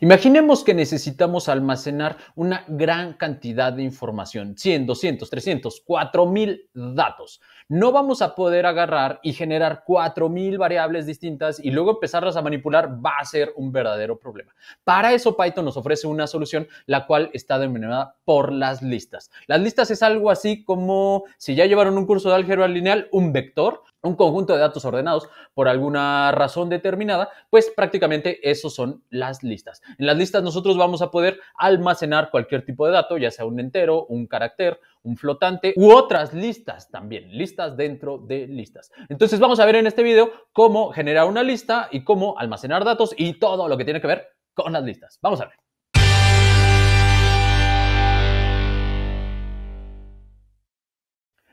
Imaginemos que necesitamos almacenar una gran cantidad de información, 100, 200, 300, 4000 datos no vamos a poder agarrar y generar 4.000 variables distintas y luego empezarlas a manipular va a ser un verdadero problema. Para eso Python nos ofrece una solución, la cual está denominada por las listas. Las listas es algo así como, si ya llevaron un curso de álgebra lineal, un vector, un conjunto de datos ordenados por alguna razón determinada, pues prácticamente eso son las listas. En las listas nosotros vamos a poder almacenar cualquier tipo de dato, ya sea un entero, un carácter, un flotante u otras listas también, listas dentro de listas. Entonces vamos a ver en este video cómo generar una lista y cómo almacenar datos y todo lo que tiene que ver con las listas. Vamos a ver.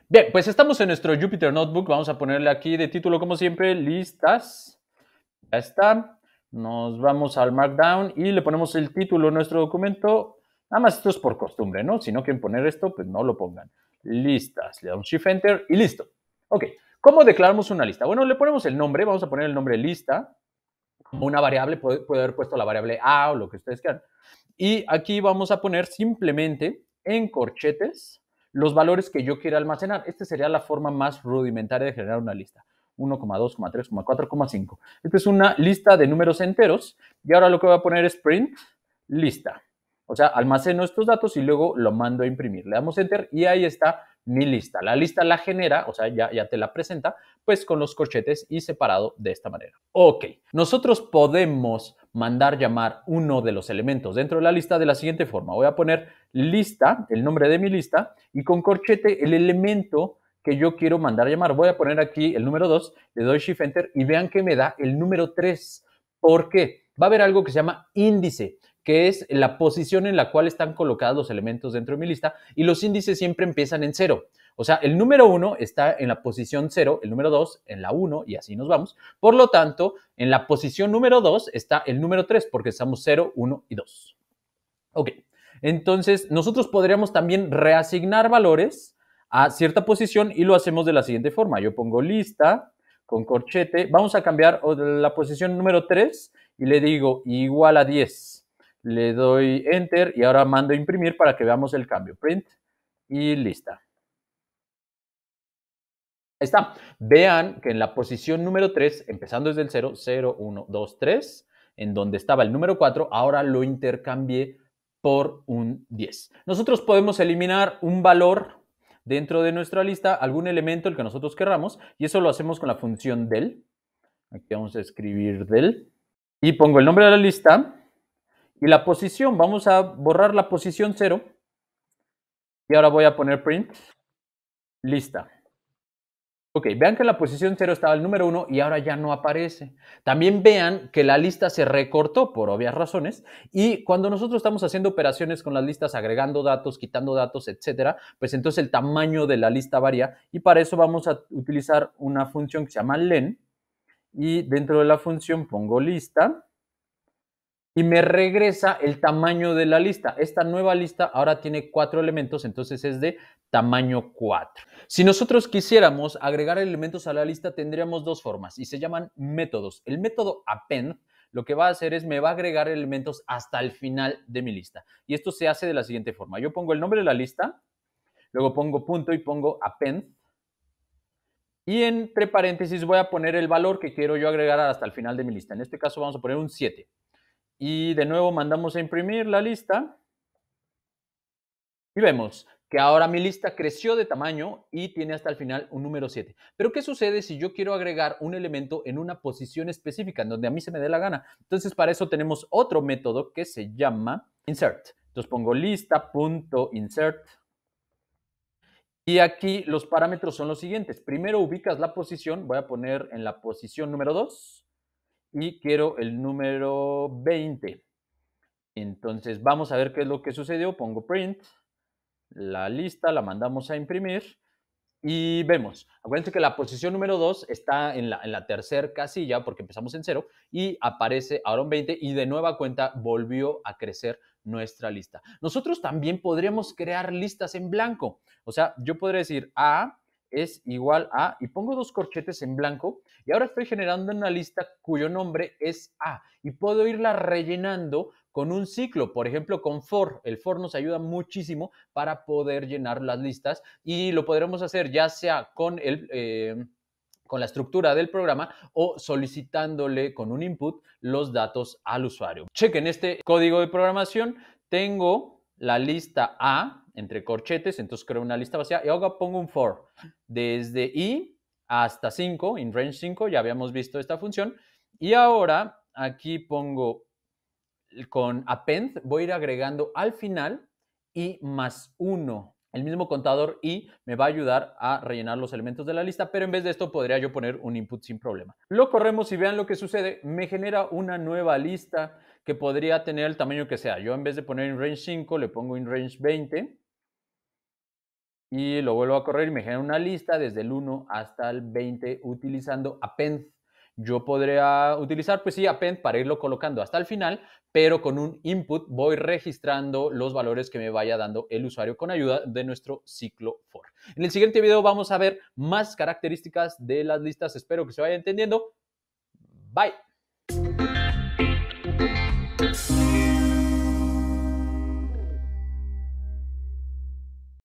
Bien, pues estamos en nuestro Jupyter Notebook. Vamos a ponerle aquí de título, como siempre, listas. Ya está. Nos vamos al Markdown y le ponemos el título a nuestro documento Nada más esto es por costumbre, ¿no? Si no quieren poner esto, pues no lo pongan. Listas, le damos Shift Enter y listo. Ok, ¿cómo declaramos una lista? Bueno, le ponemos el nombre, vamos a poner el nombre lista, como una variable, puede, haber puesto la variable A o lo que ustedes quieran. Y aquí vamos a poner simplemente en corchetes los valores que yo quiera almacenar. Esta sería la forma más rudimentaria de generar una lista. 2, 3, 4, 5. Esta es una lista de números enteros. Y ahora lo que voy a poner es print lista. O sea, almaceno estos datos y luego lo mando a imprimir. Le damos enter y ahí está mi lista. La lista la genera, o sea, ya, ya, te la presenta, pues con los corchetes y separado de esta manera. Ok, nosotros podemos mandar llamar uno de los elementos dentro de la lista de la siguiente forma. Voy a poner lista, el nombre de mi lista, y con corchete el elemento que yo quiero mandar llamar. Voy a poner aquí el número 2, le doy shift enter y vean que me da el número 3. ¿Por qué? Va a haber algo que se llama índice que es la posición en la cual están colocados los elementos dentro de mi lista y los índices siempre empiezan en 0. O sea, el número 1 está en la posición 0, el número 2 en la 1 y así nos vamos. Por lo tanto, en la posición número 2 está el número 3 porque estamos 0, 1 y 2. Ok, entonces nosotros podríamos también reasignar valores a cierta posición y lo hacemos de la siguiente forma. Yo pongo lista con corchete, vamos a cambiar la posición número 3 y le digo igual a 10 le doy enter y ahora mando a imprimir para que veamos el cambio. Print y lista. Ahí está. Vean que en la posición número 3, empezando desde el 0, 0, 1, 2, 3, en donde estaba el número 4, ahora lo intercambié por un 10. Nosotros podemos eliminar un valor dentro de nuestra lista, algún elemento, el que nosotros querramos, y eso lo hacemos con la función del. Aquí vamos a escribir del. Y pongo el nombre de la lista, y la posición, vamos a borrar la posición 0. Y ahora voy a poner print. Lista. Ok, vean que la posición 0 estaba el número 1 y ahora ya no aparece. También vean que la lista se recortó por obvias razones y cuando nosotros estamos haciendo operaciones con las listas, agregando datos, quitando datos, etcétera, pues entonces el tamaño de la lista varía y para eso vamos a utilizar una función que se llama len y dentro de la función pongo lista y me regresa el tamaño de la lista. Esta nueva lista ahora tiene cuatro elementos, entonces es de tamaño 4. Si nosotros quisiéramos agregar elementos a la lista, tendríamos dos formas y se llaman métodos. El método append lo que va a hacer es me va a agregar elementos hasta el final de mi lista. Y esto se hace de la siguiente forma. Yo pongo el nombre de la lista, luego pongo punto y pongo append. Y entre paréntesis voy a poner el valor que quiero yo agregar hasta el final de mi lista. En este caso vamos a poner un 7. Y de nuevo mandamos a imprimir la lista. Y vemos que ahora mi lista creció de tamaño y tiene hasta el final un número 7. Pero ¿qué sucede si yo quiero agregar un elemento en una posición específica, en donde a mí se me dé la gana? Entonces para eso tenemos otro método que se llama insert. Entonces pongo lista.insert. Y aquí los parámetros son los siguientes. Primero ubicas la posición, voy a poner en la posición número 2 y quiero el número 20. Entonces vamos a ver qué es lo que sucedió. Pongo print, la lista, la mandamos a imprimir y vemos. Acuérdense que la posición número 2 está en la, en la tercera casilla porque empezamos en 0 y aparece ahora un 20 y de nueva cuenta volvió a crecer nuestra lista. Nosotros también podríamos crear listas en blanco. O sea, yo podría decir A, es igual a, y pongo dos corchetes en blanco, y ahora estoy generando una lista cuyo nombre es A, y puedo irla rellenando con un ciclo, por ejemplo, con for. El for nos ayuda muchísimo para poder llenar las listas y lo podremos hacer ya sea con el... Eh, con la estructura del programa o solicitándole con un input los datos al usuario. Chequen este código de programación. Tengo la lista A entre corchetes, entonces creo una lista vacía y ahora pongo un for desde i hasta 5, in range 5, ya habíamos visto esta función. Y ahora aquí pongo con append, voy a ir agregando al final y más 1. El mismo contador i me va a ayudar a rellenar los elementos de la lista, pero en vez de esto podría yo poner un input sin problema. Lo corremos y vean lo que sucede. Me genera una nueva lista que podría tener el tamaño que sea. Yo en vez de poner in range 5 le pongo in range 20 y lo vuelvo a correr y me genera una lista desde el 1 hasta el 20 utilizando append. Yo podría utilizar, pues sí, append para irlo colocando hasta el final, pero con un input voy registrando los valores que me vaya dando el usuario con ayuda de nuestro ciclo for. En el siguiente video vamos a ver más características de las listas. Espero que se vaya entendiendo. Bye.